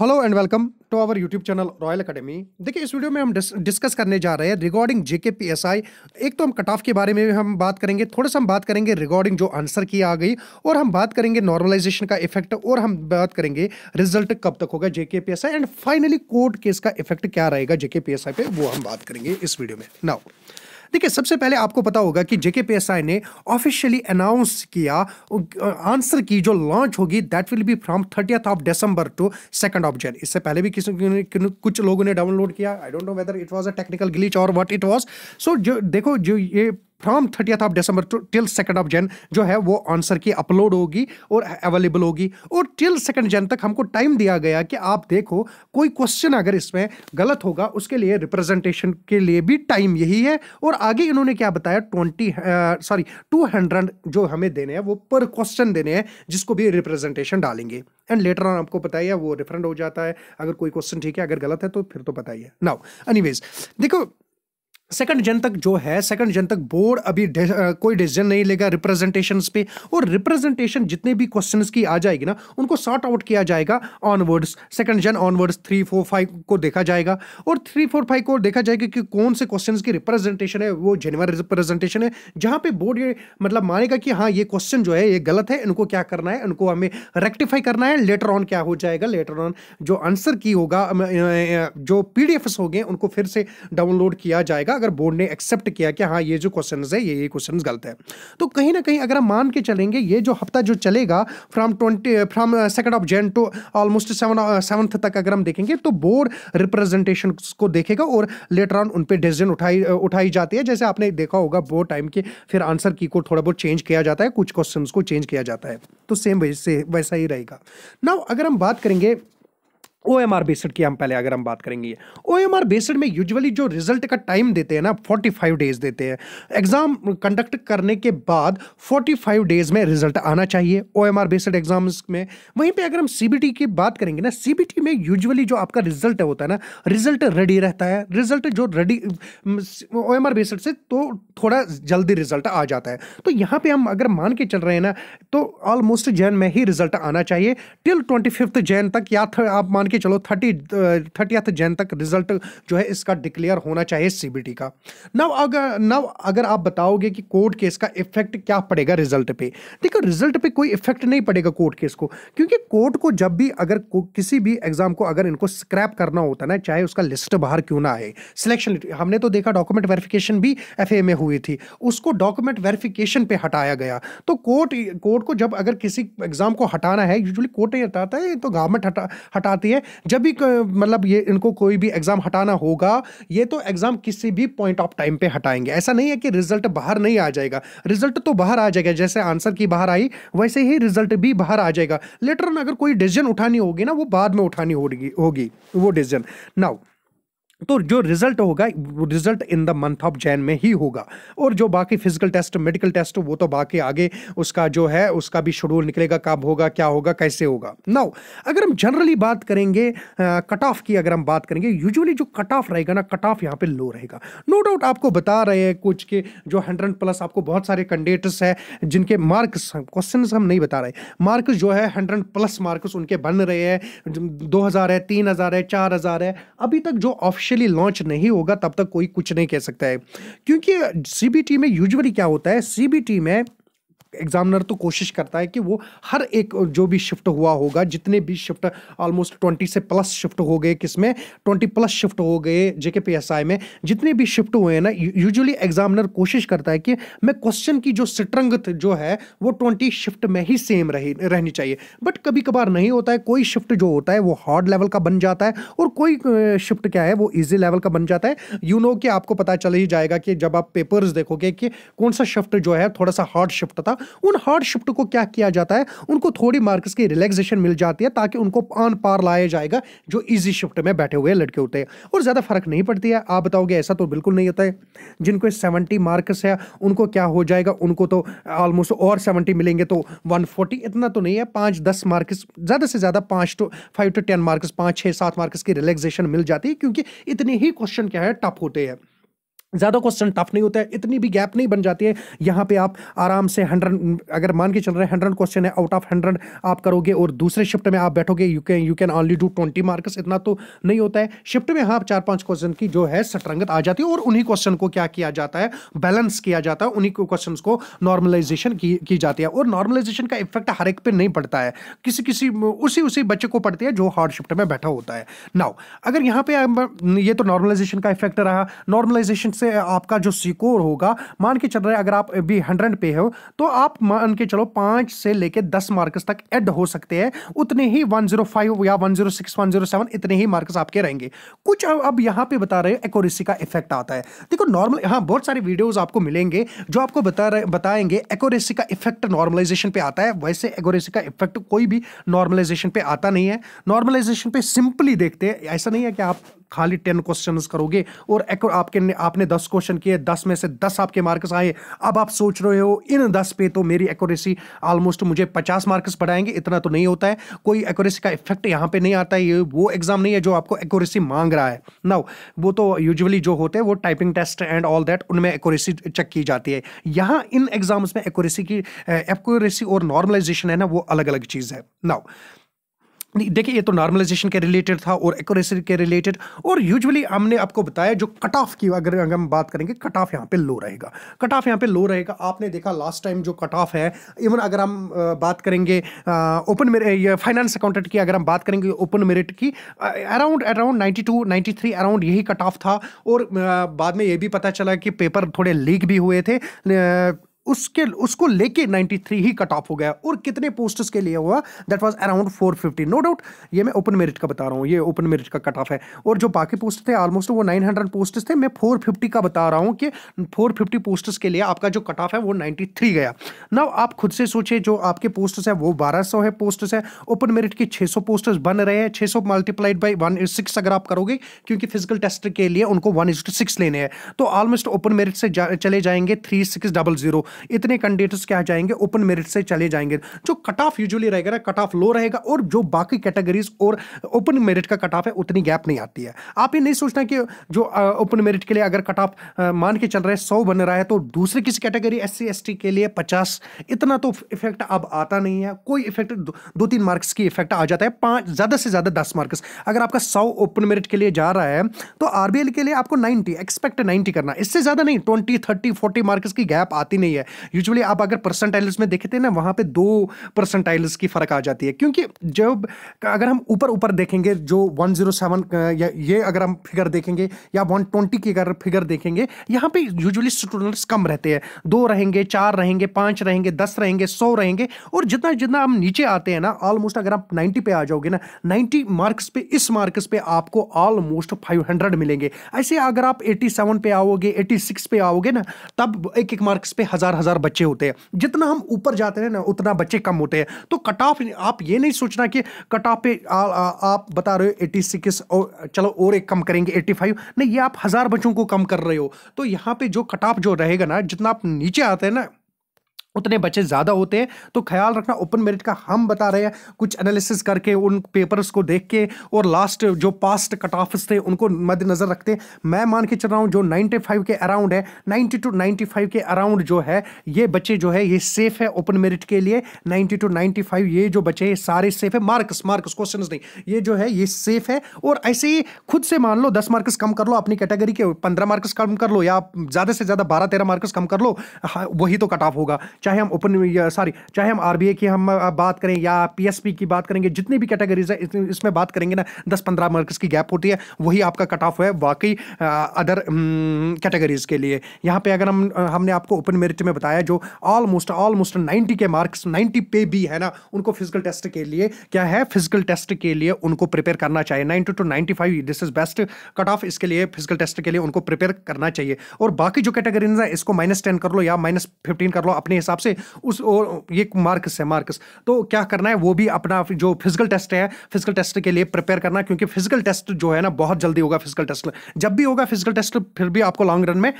hello and welcome to our YouTube channel Royal Academy देखिए इस video में हम डिस्कस करने जा रहे हैं रिगार्डिंग जेके पीएसआई एक तो हम कट ऑफ के बारे में भी हम बात करेंगे थोड़ा सा हम बात करेंगे रिगार्डिंग जो आंसर की आ गई और हम बात करेंगे नॉर्मलाइजेशन का इफेक्ट और हम बात करेंगे रिजल्ट कब तक होगा JK PSI and finally court case का इफेक्ट क्या रहेगा जेके पीएसआई पे वो हम बात करेंगे इस वीडियो में नाउ देखिए सबसे पहले आपको पता होगा कि जेके पी ने ऑफिशियली अनाउंस किया आंसर की जो लॉन्च होगी that will be from thirtieth of December to second of Jan इससे पहले भी किसी कुछ लोगों ने डाउनलोड किया I don't know whether it was a technical glitch और वट इट वॉज सो जो देखो जो ये from thirtieth of December to till second of Jan जो है वो आंसर की अपलोड होगी और अवेलेबल होगी और टिल सेकंड जन तक हमको टाइम दिया गया कि आप देखो कोई क्वेश्चन अगर इसमें गलत होगा उसके लिए रिप्रेजेंटेशन के लिए भी टाइम यही है और आगे इन्होंने क्या बताया ट्वेंटी सॉरी टू हंड्रेड जो हमें देने हैं वो पर क्वेश्चन देने हैं जिसको भी रिप्रेजेंटेशन डालेंगे एंड लेटर ऑन आपको पता ही है वो डिफरेंट हो जाता है अगर कोई क्वेश्चन ठीक है अगर गलत है तो फिर तो पता ही है नाउ एनीवेज देखो सेकंड जन तक जो है सेकंड जन तक बोर्ड अभी दे, आ, कोई डिसीजन नहीं लेगा रिप्रेजेंटेशन पे और रिप्रेजेंटेशन जितने भी क्वेश्चन की आ जाएगी ना उनको सॉर्ट आउट किया जाएगा onwards second Jan onwards three four five को देखा जाएगा और थ्री फोर फाइव को देखा जाएगा कि कौन से क्वेश्चन की रिप्रेजेंटेशन है वो जेनवर रिप्रेजेंटेशन है जहाँ पे बोर्ड ये मतलब मानेगा कि हाँ ये क्वेश्चन जो है ये गलत है इनको क्या करना है इनको हमें रेक्टिफाई करना है लेटर ऑन क्या हो जाएगा लेटर ऑन जो आंसर की होगा जो पी होंगे उनको फिर से डाउनलोड किया जाएगा अगर बोर्ड ने एक्सेप्ट किया कि हाँ ये जो क्वेश्चन है ये ये क्वेश्चन गलत है तो कहीं ना कहीं अगर हम मान के चलेंगे ये जो हफ्ता जो चलेगा from twenty from second of Jan to almost seven seventh तक अगर हम देखेंगे तो बोर्ड रिप्रेजेंटेशन को देखेगा और लेटर ऑन उन पर डिसीजन उठाई uh, उठाई जाती है जैसे आपने देखा होगा बोर्ड टाइम के फिर आंसर की को थोड़ा बहुत चेंज किया जाता है कुछ क्वेश्चन को चेंज किया जाता है तो सेम वैसे वैसा ही रहेगा नाउ अगर हम बात करेंगे ओ एम आर बेसड की हम पहले अगर हम बात करेंगे ओ एम आर बेसड में यूजुअली जो रिजल्ट का टाइम देते हैं ना फोर्टी फाइव डेज देते हैं एग्ज़ाम कंडक्ट करने के बाद फोर्टी फाइव डेज में रिजल्ट आना चाहिए O M R based exams में वहीं पे अगर हम सी बी टी की बात करेंगे ना सी बी टी में यूजुअली जो आपका रिजल्ट होता है ना रिजल्ट रेडी रहता है रिजल्ट जो ready O M R based से तो थोड़ा जल्दी रिजल्ट आ जाता है तो यहाँ पर हम अगर मान के चल रहे हैं ना तो ऑलमोस्ट जैन में ही रिजल्ट आना चाहिए टिल ट्वेंटी फिफ्थ जैन तक या तो आप मान के कि चलो थर्टी थर्टियथ जैन तक रिजल्ट जो है इसका डिक्लेयर होना चाहिए सीबीटी का नव अगर नव अगर आप बताओगे कि कोर्ट केस का इफेक्ट क्या पड़ेगा रिजल्ट पे देखो रिजल्ट पे कोई इफेक्ट नहीं पड़ेगा कोर्ट केस को क्योंकि कोर्ट को जब भी अगर किसी भी एग्जाम को अगर इनको स्क्रैप करना होता ना चाहे उसका लिस्ट बाहर क्यों ना आए सिलेक्शन हमने तो देखा डॉक्यूमेंट वेरिफिकेशन भी एफ में हुई थी उसको डॉक्यूमेंट वेरिफिकेशन पे हटाया गया तो कोर्ट कोर्ट को जब अगर किसी एग्जाम को हटाना है यूजुअली कोर्ट नहीं हटाता है तो गवर्नमेंट हटा हटाती है जब भी मतलब ये इनको कोई भी एग्ज़ाम हटाना होगा ये तो एग्ज़ाम किसी भी पॉइंट ऑफ टाइम पे हटाएंगे ऐसा नहीं है कि रिजल्ट बाहर नहीं आ जाएगा रिजल्ट तो बाहर आ जाएगा जैसे आंसर की बाहर आई वैसे ही रिजल्ट भी बाहर आ जाएगा लेटर अगर कोई डिसीजन उठानी होगी ना वो बाद में उठानी होगी होगी वो डिसीजन नाउ तो जो रिजल्ट होगा वो result in the month of Jan में ही होगा और जो बाकी फिजिकल टेस्ट मेडिकल टेस्ट वो तो बाकी आगे उसका जो है उसका भी शेड्यूल निकलेगा कब होगा क्या होगा कैसे होगा नाउ अगर हम जनरली बात करेंगे कट ऑफ की अगर हम बात करेंगे यूजुअली जो कट ऑफ रहेगा ना कट ऑफ यहाँ पे लो रहेगा नो डाउट आपको बता रहे हैं कुछ के जो हंड्रेड प्लस आपको बहुत सारे कैंडिडेट्स हैं जिनके मार्क्स क्वेश्चन हम नहीं बता रहे मार्क्स जो है हंड्रेड प्लस मार्क्स उनके बन रहे हैं दो हज़ार है तीन हज़ार है चार हज़ार है अभी तक जो ऑप्शन ऑफिशियली लॉन्च नहीं होगा तब तक कोई कुछ नहीं कह सकता है क्योंकि सीबीटी में यूजली क्या होता है सीबीटी में एग्जामिनर तो कोशिश करता है कि वो हर एक जो भी शिफ्ट हुआ होगा जितने भी शिफ्ट ऑलमोस्ट ट्वेंटी से प्लस शिफ्ट हो गए किसमें ट्वेंटी प्लस शिफ्ट हो गए जेके पी एस आई में जितने भी शिफ्ट हुए हैं ना यूजुअली एग्जामिनर कोशिश करता है कि मैं क्वेश्चन की जो स्ट्रंगथ जो है वो ट्वेंटी शिफ्ट में ही सेम रही रहनी चाहिए बट कभी कभार नहीं होता है कोई शिफ्ट जो होता है वो हार्ड लेवल का बन जाता है और कोई शिफ्ट क्या है वो ईजी लेवल का बन जाता है यू you नो know कि आपको पता चल ही जाएगा कि जब आप पेपर्स देखोगे कि कौन सा शिफ्ट जो है थोड़ा सा हार्ड शिफ्ट था उन हार्ड शिफ्ट को क्या किया जाता है उनको थोड़ी मार्क्स की रिलैक्सेशन मिल जाती है ताकि उनको ऑन पार लाया जाएगा जो ईजी शिफ्ट में बैठे हुए लड़के होते हैं और ज़्यादा फर्क नहीं पड़ती है आप बताओगे ऐसा तो बिल्कुल नहीं होता है जिनको सेवेंटी मार्क्स है उनको क्या हो जाएगा उनको तो ऑलमोस्ट और सेवेंटी मिलेंगे तो वन इतना तो नहीं है पाँच दस मार्क्स ज़्यादा से ज़्यादा पाँच to five to ten marks पाँच छः सात मार्क्स की रिलैक्सेशन मिल जाती है क्योंकि इतने ही क्वेश्चन क्या है टफ होते हैं ज़्यादा क्वेश्चन टफ नहीं होता है इतनी भी गैप नहीं बन जाती है यहाँ पे आप आराम से हंड्रेड अगर मान के चल रहे हैं हंड्रेड क्वेश्चन है आउट ऑफ हंड्रेड आप करोगे और दूसरे शिफ्ट में आप बैठोगे you can you can only do twenty marks इतना तो नहीं होता है शिफ्ट में हाँ चार पाँच क्वेश्चन की जो है सतरंगत आ जाती है और उन्हीं क्वेश्चन को क्या किया जाता है बैलेंस किया जाता है उन्हीं क्वेश्चन को नॉर्मलाइजेशन की, की जाती है और नॉर्मलाइजेशन का इफेक्ट हर एक पे नहीं पड़ता है किसी किसी उसी उसी बच्चे को पड़ती है जो हार्ड शिफ्ट में बैठा होता है नाउ अगर यहाँ पे ये तो नॉर्मलाइजेशन का इफेक्ट रहा नॉर्मलाइजेशन से आपका जो सिकोर होगा मान के चल रहे अगर आप भी हंड्रेड पे हो तो आप मान के चलो पाँच से लेकर दस मार्क्स तक एड हो सकते हैं उतने ही वन जीरो फाइव या one zero six one zero seven इतने ही मार्क्स आपके रहेंगे कुछ अब यहाँ पे बता रहे हो एकोरेसी का इफेक्ट आता है देखो नॉर्मल हाँ बहुत सारे वीडियोज आपको मिलेंगे जो आपको बता रहे बताएंगे एकोरेसी का इफेक्ट नॉर्मलाइजेशन पे आता है वैसे एकोरेसी का इफेक्ट कोई भी नॉर्मलाइजेशन पे आता नहीं है नॉर्मलाइजेशन पे सिंपली देखते हैं ऐसा नहीं है कि आप खाली टेन क्वेश्चन करोगे और आपके आपने दस क्वेश्चन किए दस में से दस आपके मार्क्स आए अब आप सोच रहे हो इन दस पे तो मेरी एक्यूरेसी ऑलमोस्ट मुझे पचास मार्क्स बढ़ाएंगे इतना तो नहीं होता है कोई एक्यूरेसी का इफेक्ट यहाँ पे नहीं आता है ये वो एग्जाम नहीं है जो आपको एक्यूरेसी मांग रहा है ना वो तो यूजली जो होते हैं वो typing test and all that उनमें एक्यूरेसी चेक की जाती है यहाँ इन एग्जाम्स में एक्यूरेसी की एक्यूरेसी और नॉर्मलाइजेशन है ना वो अलग अलग चीज़ है नाउ देखिए ये तो नॉर्मलाइजेशन के रिलेटेड था और एक्यूरेसी के रिलेटेड और यूजुअली हमने आपको बताया जो कट ऑफ की अगर हम बात करेंगे कट ऑफ यहाँ पे लो रहेगा कट ऑफ यहाँ पे लो रहेगा आपने देखा लास्ट टाइम जो कट ऑफ है इवन अगर हम बात करेंगे ओपन मेरिट फाइनेंस अकाउंटेंट की अगर हम बात करेंगे ओपन मेरिट की around around ninety two ninety three around यही कट ऑफ था और बाद में ये भी पता चला कि पेपर थोड़े लीक भी हुए थे उसके उसको लेके 93 ही कट ऑफ हो गया और कितने पोस्टर्स के लिए हुआ that was around 450 no doubt ये मैं ओपन मेरिट का बता रहा हूँ ये ओपन मेरिट का कट ऑफ है और जो बाकी पोस्ट थे ऑलमोस्ट वो 900 पोस्टर्स थे मैं 450 का बता रहा हूँ कि 450 पोस्टर्स के लिए आपका जो कट ऑफ है वो नाइन्टी गया ना आप खुद से सोचिए जो आपके पोस्टर्स है वो सौ है पोस्टर्स है ओपन मेरिट के सौ पोस्टर्स बन रहे हैं सौ मल्टीप्लाइड बाई वन सिक्स अगर आप करोगे क्योंकि फिजिकल टेस्ट के लिए उनको वन सिक्स लेने हैं तो ऑलमोस्ट ओपन मेरिट से जा, चले जाएंगे थ्री सिक्स डबल जीरो इतने कैंडिडेट्स क्या जाएंगे ओपन मेरिट से चले जाएंगे जो कट ऑफ यूजली रहेगा कट ऑफ लो रहेगा और जो बाकी कैटेगरीज और ओपन मेरिट का कट ऑफ है उतनी गैप नहीं आती है आप ये नहीं सोचना कि जो ओपन मेरिट के लिए अगर कट ऑफ मान के चल रहा है सौ बन रहा है तो दूसरे किसी कैटेगरी एस सी के लिए पचास इतना तो इफेक्ट अब आता नहीं है कोई इफेक्ट दो, दो तीन मार्क्स की इफेक्ट आ जाता है पाँच ज़्यादा से ज़्यादा दस मार्क्स अगर आपका सौ ओपन मेरिट के लिए जा रहा है तो आर के लिए आपको नाइन्टी एक्सपेक्ट नाइन्टी करना इससे ज़्यादा नहीं ट्वेंटी थर्टी फोर्टी मार्क्स की गैप आती नहीं है यूजुअली आप अगर परसेंटाइल्स में देखते ना वहाँ पे दो परसेंटाइल्स की फ़र्क आ जाती है क्योंकि जब अगर हम ऊपर ऊपर देखेंगे जो 107 या ये अगर हम फिगर देखेंगे या ट्वेंटी की अगर फिगर देखेंगे यहाँ पे यूजुअली स्टूडेंट्स कम रहते हैं दो रहेंगे चार रहेंगे पाँच रहेंगे दस रहेंगे सौ रहेंगे और जितना जितना हम नीचे आते हैं ना ऑलमोस्ट अगर आप नाइन्टी पे आ जाओगे ना नाइन्टी मार्क्स पे इस मार्क्स पे आपको ऑलमोस्ट फाइव हंड्रेड मिलेंगे ऐसे अगर आप एटी सेवन पे आओगे एटी सिक्स पे आओगे ना तब एक एक मार्क्स पे हज़ार हजार बच्चे होते हैं जितना हम ऊपर जाते हैं ना उतना बच्चे कम होते हैं तो कट ऑफ आप ये नहीं सोचना कि कट ऑफ पे आ, आ, आप बता रहे हो एट्टी सिक्स चलो और एक कम करेंगे एट्टी फाइव नहीं ये आप हज़ार बच्चों को कम कर रहे हो तो यहाँ पे जो कट ऑफ जो रहेगा ना जितना आप नीचे आते हैं ना उतने बच्चे ज़्यादा होते हैं तो ख्याल रखना ओपन मेरिट का हम बता रहे हैं कुछ एनालिसिस करके उन पेपर्स को देख के और लास्ट जो पास्ट कट ऑफ्स थे उनको मद्देनज़र रखते मैं मान के चल रहा हूँ जो 95 के अराउंड है 90 टू 95 के अराउंड जो है ये बच्चे जो है ये सेफ़ है ओपन मेरिट के लिए नाइन्टी टू नाइन्टी ये जो बच्चे ये सारे सेफ़ है मार्क्स मार्क्स क्वेश्चन नहीं ये जो है ये सेफ़ है और ऐसे ही खुद से मान लो दस मार्क्स कम कर लो अपनी कैटेगरी के पंद्रह मार्क्स कम कर लो या ज़्यादा से ज़्यादा बारह तेरह मार्क्स कम कर लो हाँ, वही तो कट ऑफ होगा चाहे हम ओपन सॉरी चाहे हम आर की हम बात करें या पी की बात करेंगे जितनी भी कैटेगरीज है इसमें बात करेंगे ना दस पंद्रह मार्क्स की गैप होती है वही आपका कट ऑफ है वाकई अदर कैटेगरीज के लिए यहाँ पे अगर हम हमने आपको ओपन मेरिट में बताया जो ऑलमोस्ट ऑलमोस्ट नाइन्टी के मार्क्स नाइन्टी पे भी है ना उनको फिजिकल टेस्ट के लिए क्या है फिजिकल टेस्ट के लिए उनको प्रिपेयर करना चाहिए ninety two ninety five this is best cut off इसके लिए फिजिकल टेस्ट के लिए उनको प्रिपेयर करना चाहिए और बाकी जो कैटेगरीज है इसको माइनस टेन कर लो या माइनस फिफ्टीन कर लो अपने हिसाब हिसाब से उस ये मार्क्स है मार्क्स तो क्या करना है वो भी अपना जो फिजिकल टेस्ट है फिजिकल टेस्ट के लिए प्रिपेयर करना क्योंकि फिजिकल टेस्ट जो है ना बहुत जल्दी होगा फिजिकल टेस्ट जब भी होगा फिजिकल टेस्ट फिर भी आपको लॉन्ग रन में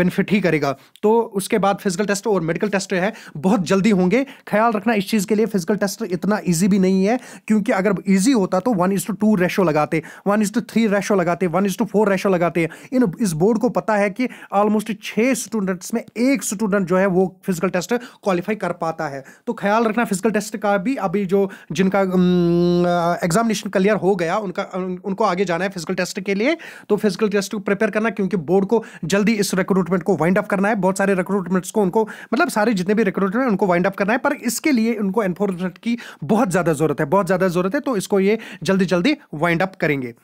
बेनिफिट ही करेगा तो उसके बाद फिजिकल टेस्ट और मेडिकल टेस्ट है बहुत जल्दी होंगे ख्याल रखना इस चीज़ के लिए फिजिकल टेस्ट इतना ईजी भी नहीं है क्योंकि अगर ईजी होता तो one is to two ratio लगाते one is to three ratio लगाते one is to four ratio लगाते इन इस बोर्ड को पता है कि ऑलमोस्ट छः स्टूडेंट्स में एक स्टूडेंट जो है वो फिजिकल टेस्ट टेस्ट क्वालिफाई कर पाता है तो ख्याल रखना फिजिकल टेस्ट का भी अभी जो जिनका एग्जामिनेशन क्लियर हो गया उनका उनको आगे जाना है फिजिकल टेस्ट के लिए तो फिजिकल टेस्ट को प्रिपेयर करना क्योंकि बोर्ड को जल्दी इस रिक्रूटमेंट को वाइंड अप करना है बहुत सारे रिक्रूटमेंट्स को उनको मतलब सारे जितने भी रिक्रूटमेंट उनको वाइंड अप करना है पर इसके लिए उनको एनफोर्समेंट की बहुत ज़्यादा ज़रूरत है बहुत ज़्यादा ज़रूरत है तो इसको ये जल्दी जल्दी वाइंड अप करेंगे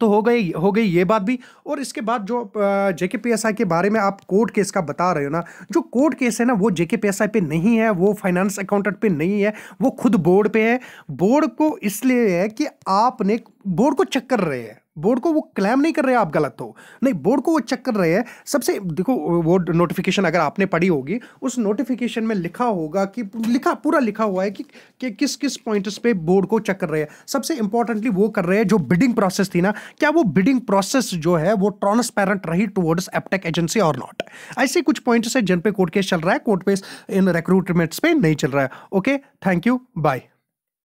तो हो गई हो गई ये बात भी और इसके बाद जो जेके पी एस आई के बारे में आप कोर्ट केस का बता रहे हो ना जो कोर्ट केस है ना वो जेके पी एस आई पे नहीं है वो फाइनेंस अकाउंटेंट पे नहीं है वो खुद बोर्ड पे है बोर्ड को इसलिए है कि आपने बोर्ड को चक्कर रहे हैं बोर्ड को वो क्लेम नहीं कर रहे आप गलत हो नहीं बोर्ड को वो चेक कर रहे हैं सबसे देखो वो नोटिफिकेशन अगर आपने पढ़ी होगी उस नोटिफिकेशन में लिखा होगा कि लिखा पूरा लिखा हुआ है कि, कि किस किस पॉइंट्स पे बोर्ड को चेक कर रहे हैं सबसे इंपॉर्टेंटली वो कर रहे हैं जो बिडिंग प्रोसेस थी ना क्या वो बिडिंग प्रोसेस जो है वो ट्रांसपेरेंट रही टुवर्ड्स एपटेक एजेंसी और नॉट ऐसे कुछ पॉइंट्स है जिन पे कोर्ट केस चल रहा है कोर्ट पे इन रिक्रूटमेंट्स पे नहीं चल रहा है ओके थैंक यू बाय